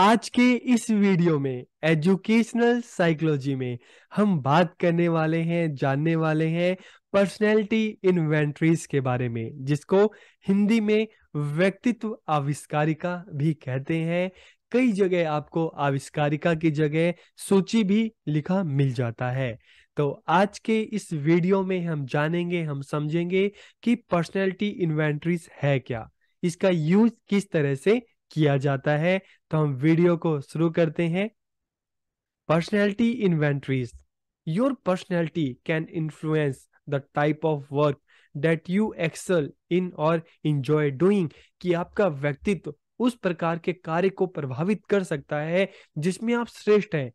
आज के इस वीडियो में एजुकेशनल साइकोलॉजी में हम बात करने वाले हैं जानने वाले हैं पर्सनैलिटी इन्वेंट्रीज के बारे में जिसको हिंदी में व्यक्तित्व आविष्कारिका भी कहते हैं कई जगह आपको आविष्कारिका की जगह सूची भी लिखा मिल जाता है तो आज के इस वीडियो में हम जानेंगे हम समझेंगे कि पर्सनैलिटी इन्वेंट्रीज है क्या इसका यूज किस तरह से किया जाता है तो हम वीडियो को शुरू करते हैं personality inventories your personality can influence the type of work that you excel in और इंजॉय डूइंग कि आपका व्यक्तित्व उस प्रकार के कार्य को प्रभावित कर सकता है जिसमें आप श्रेष्ठ हैं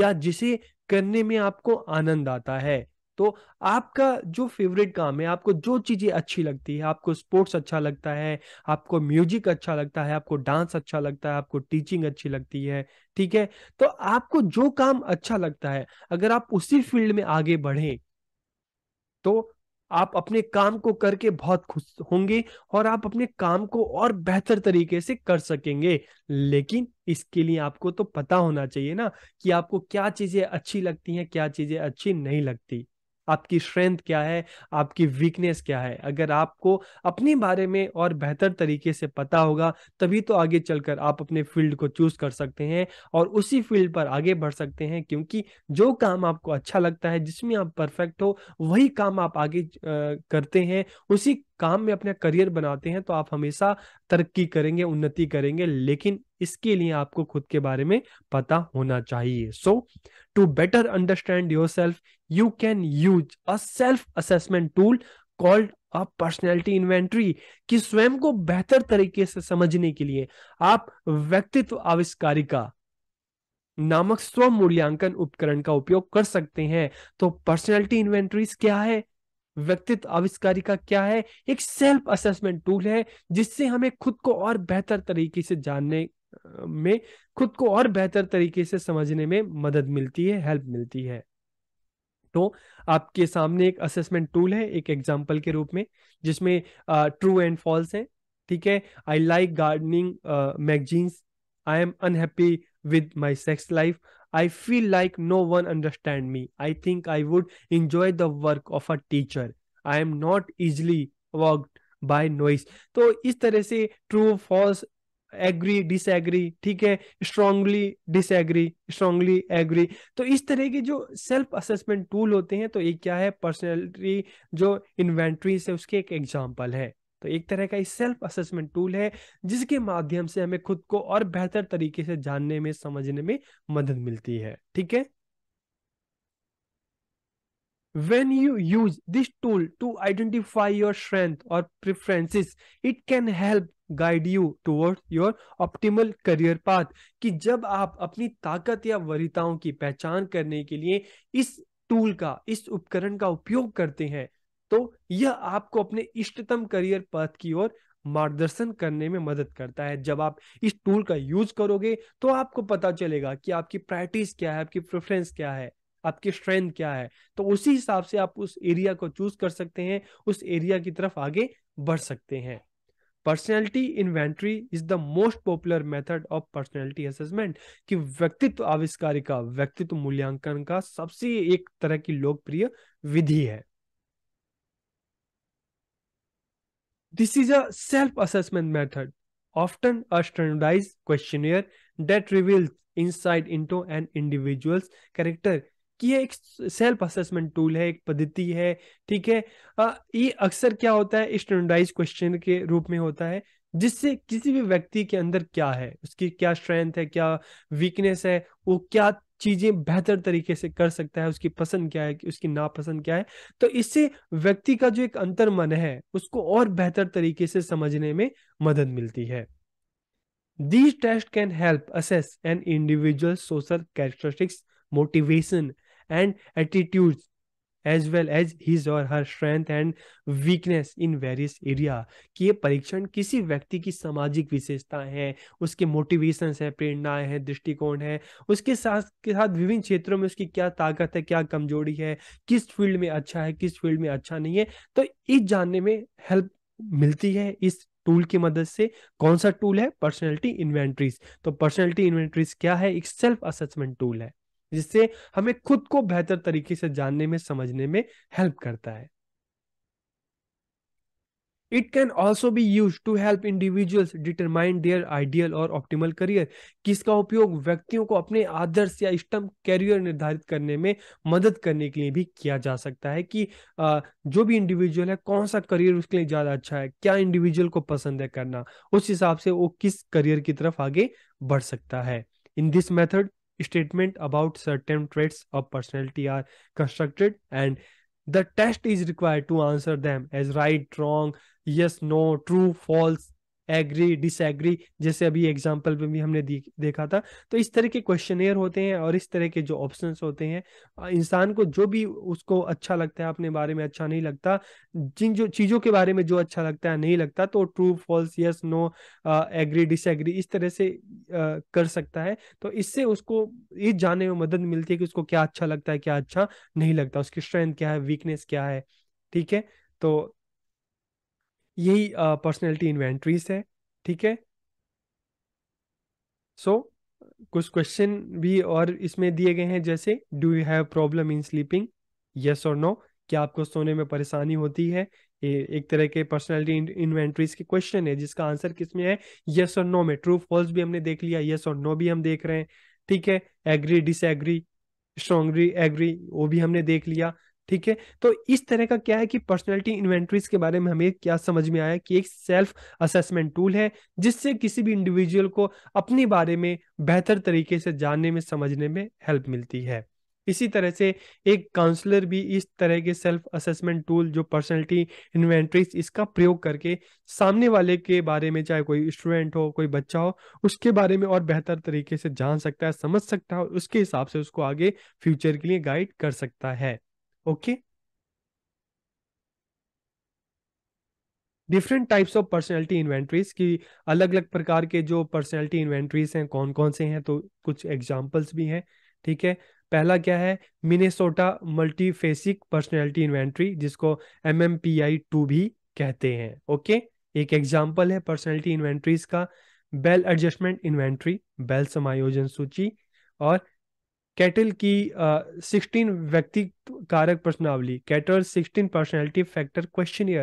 या जिसे करने में आपको आनंद आता है तो आपका जो फेवरेट काम है आपको जो चीज़ें अच्छी लगती है आपको स्पोर्ट्स अच्छा लगता है आपको म्यूजिक अच्छा लगता है आपको डांस अच्छा लगता है आपको टीचिंग अच्छी लगती है ठीक है तो आपको जो काम अच्छा लगता है अगर आप उसी फील्ड में आगे बढ़े तो आप अपने काम को करके बहुत खुश होंगे और आप अपने काम को और बेहतर तरीके से कर सकेंगे लेकिन इसके लिए आपको तो पता होना चाहिए ना कि आपको क्या चीजें अच्छी लगती हैं क्या चीजें अच्छी नहीं लगती आपकी स्ट्रेंथ क्या है आपकी वीकनेस क्या है अगर आपको अपने बारे में और बेहतर तरीके से पता होगा तभी तो आगे चलकर आप अपने फील्ड को चूज कर सकते हैं और उसी फील्ड पर आगे बढ़ सकते हैं क्योंकि जो काम आपको अच्छा लगता है जिसमें आप परफेक्ट हो वही काम आप आगे करते हैं उसी काम में अपना करियर बनाते हैं तो आप हमेशा तरक्की करेंगे उन्नति करेंगे लेकिन इसके लिए आपको खुद के बारे में पता होना चाहिए so so, to better understand yourself, you can use a self assessment tool called a personality inventory कि स्वयं को बेहतर तरीके से समझने के लिए आप व्यक्तित्व आविष्कारिका नामक स्व मूल्यांकन उपकरण का उपयोग कर सकते हैं तो पर्सनैलिटी इन्वेंट्रीज क्या है व्यक्तित्व आविष्कारिका क्या है एक सेल्फ असेसमेंट टूल है जिससे हमें खुद को और बेहतर तरीके से जानने में खुद को और बेहतर तरीके से समझने में मदद मिलती है हेल्प मिलती है तो आपके सामने एक असेसमेंट टूल है एक एग्जाम्पल के रूप में जिसमें ट्रू एंड फॉल्स है ठीक है I like gardening magazines I am unhappy with my sex life I feel like no one understand me I think I would enjoy the work of a teacher I am not easily worked by noise तो इस तरह से true false agree disagree ठीक है strongly disagree strongly agree तो इस तरह के जो सेल्फ असेसमेंट टूल होते हैं तो ये क्या है पर्सनैलिटी जो इन्वेंट्री से उसके एक एग्जाम्पल है तो एक तरह का सेल्फ असेसमेंट टूल है जिसके माध्यम से हमें खुद को और बेहतर तरीके से जानने में समझने में मदद मिलती है ठीक है When you use this tool to identify your strength or preferences, it can help guide you toward your optimal career path कि जब आप अपनी ताकत या वरिताओं की पहचान करने के लिए इस टूल का इस उपकरण का उपयोग करते हैं तो यह आपको अपने इष्टतम करियर पथ की ओर मार्गदर्शन करने में मदद करता है जब आप इस टूल का यूज करोगे तो आपको पता चलेगा कि आपकी प्रायरिटीज क्या है आपकी प्रेफरेंस क्या है आपकी स्ट्रेंथ क्या है तो उसी हिसाब से आप उस एरिया को चूज कर सकते हैं उस एरिया की तरफ आगे बढ़ सकते हैं personality inventory is the most popular method of personality assessment कि व्यक्तित्व आविष्कार का व्यक्तित्व मूल्यांकन का सबसे एक तरह की लोकप्रिय विधि है this is self assessment method method, often a standardized questionnaire that reveals insight into an individual's character कि ये एक सेल्फ असेसमेंट टूल है एक पद्धति है ठीक है ये अक्सर क्या होता है स्टैंडर्डाइज क्वेश्चन के रूप में होता है जिससे किसी भी व्यक्ति के अंदर क्या है उसकी क्या स्ट्रेंथ है क्या वीकनेस है वो क्या चीजें बेहतर तरीके से कर सकता है उसकी पसंद क्या है उसकी नापसंद क्या है तो इससे व्यक्ति का जो एक अंतर मन है उसको और बेहतर तरीके से समझने में मदद मिलती है these test can help assess an individual social characteristics motivation, and attitudes, as well as his और her strength and weakness in various area कि ये परीक्षण किसी व्यक्ति की सामाजिक विशेषता है उसके मोटिवेशन है प्रेरणाएं हैं दृष्टिकोण है उसके साथ के साथ विभिन्न क्षेत्रों में उसकी क्या ताकत है क्या कमजोरी है किस फील्ड में अच्छा है किस फील्ड में अच्छा नहीं है तो इस जानने में हेल्प मिलती है इस टूल की मदद से कौन सा टूल है पर्सनैलिटी इन्वेंट्रीज तो पर्सनैलिटी इन्वेंट्रीज क्या है एक सेल्फ असेसमेंट टूल है जिससे हमें खुद को बेहतर तरीके से जानने में समझने में हेल्प करता है it can also be use to help individuals determine their ideal और ऑप्टिमल करियर किसका उपयोग व्यक्तियों को अपने आदर्श या इष्टम करियर निर्धारित करने में मदद करने के लिए भी किया जा सकता है कि जो भी इंडिविजुअल है कौन सा करियर उसके लिए ज्यादा अच्छा है क्या इंडिविजुअल को पसंद है करना उस हिसाब से वो किस करियर की तरफ आगे बढ़ सकता है in this method statement about certain traits of personality are constructed and the test is required to answer them as right, wrong, yes, no, true, false, agree disagree जैसे अभी एग्जाम्पल में भी हमने देखा था तो इस तरह के क्वेश्चन होते हैं और इस तरह के जो ऑप्शंस होते हैं इंसान को जो भी उसको अच्छा लगता है अपने बारे में अच्छा नहीं लगता जिन जो चीजों के बारे में जो अच्छा लगता है नहीं लगता तो true false yes no agree disagree इस तरह से uh, कर सकता है तो इससे उसको ये इस जानने में मदद मिलती है कि उसको क्या अच्छा लगता है क्या अच्छा नहीं लगता उसकी स्ट्रेंथ क्या है वीकनेस क्या है ठीक है तो यही पर्सनैलिटी इन्वेंट्रीज है ठीक है सो so, कुछ क्वेश्चन भी और इसमें दिए गए हैं जैसे do you have problem in sleeping yes और नो क्या आपको सोने में परेशानी होती है ए, एक तरह के पर्सनैलिटी इन्वेंट्रीज के क्वेश्चन है जिसका आंसर किस में है यस और नो में ट्रू फॉल्स भी हमने देख लिया यस और नो भी हम देख रहे हैं ठीक है एग्री डिसएग्री स्ट्रॉन्ग्री एग्री वो भी हमने देख लिया ठीक है तो इस तरह का क्या है कि पर्सनैलिटी इन्वेंट्रीज के बारे में हमें क्या समझ में आया कि एक सेल्फ असेसमेंट टूल है जिससे किसी भी इंडिविजुअल को अपने बारे में बेहतर तरीके से जानने में समझने में हेल्प मिलती है इसी तरह से एक काउंसलर भी इस तरह के सेल्फ असेसमेंट टूल जो पर्सनैलिटी इन्वेंट्रीज इसका प्रयोग करके सामने वाले के बारे में चाहे कोई स्टूडेंट हो कोई बच्चा हो उसके बारे में और बेहतर तरीके से जान सकता है समझ सकता है और उसके हिसाब से उसको आगे फ्यूचर के लिए गाइड कर सकता है okay different types of personality inventories की अलग अलग प्रकार के जो पर्सनैलिटी इन्वेंट्रीज हैं कौन कौन से हैं तो कुछ एग्जाम्पल्स भी हैं ठीक है पहला क्या है मिनेसोटा मल्टीफेसिक पर्सनैलिटी इन्वेंट्री जिसको M M P I two भी कहते हैं ओके एक एग्जाम्पल है पर्सनैलिटी इन्वेंट्रीज का बेल एडजस्टमेंट इन्वेंट्री बेल समायोजन सूची और कैटल की सिक्सटीन व्यक्ति कारक प्रश्नावली Cattell sixteen personality factor question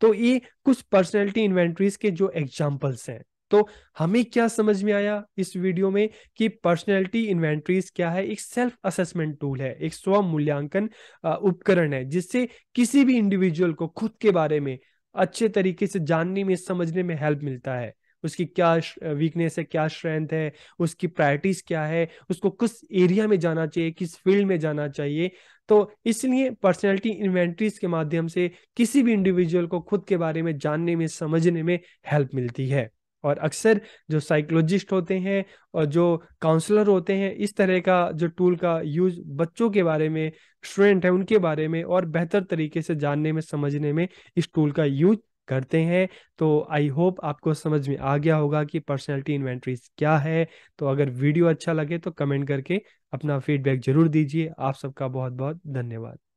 तो ये कुछ पर्सनैलिटी इन्वेंट्रीज के जो एग्जाम्पल्स हैं तो हमें क्या समझ में आया इस वीडियो में कि पर्सनैलिटी इन्वेंट्रीज क्या है एक सेल्फ असेसमेंट टूल है एक स्व मूल्यांकन उपकरण है जिससे किसी भी इंडिविजुअल को खुद के बारे में अच्छे तरीके से जानने में समझने में हेल्प मिलता है उसकी क्या वीकनेस है क्या स्ट्रेंथ है उसकी प्रायोरिटीज क्या है उसको किस एरिया में जाना चाहिए किस फील्ड में जाना चाहिए तो इसलिए पर्सनैलिटी इन्वेंट्रीज के माध्यम से किसी भी इंडिविजुअल को खुद के बारे में जानने में समझने में हेल्प मिलती है और अक्सर जो साइकोलॉजिस्ट होते हैं और जो काउंसलर होते हैं इस तरह का जो टूल का यूज बच्चों के बारे में स्टूडेंट है उनके बारे में और बेहतर तरीके से जानने में समझने में इस टूल का यूज करते हैं तो आई होप आपको समझ में आ गया होगा कि पर्सनैलिटी इन्वेंट्रीज क्या है तो अगर वीडियो अच्छा लगे तो कमेंट करके अपना फीडबैक जरूर दीजिए आप सबका बहुत बहुत धन्यवाद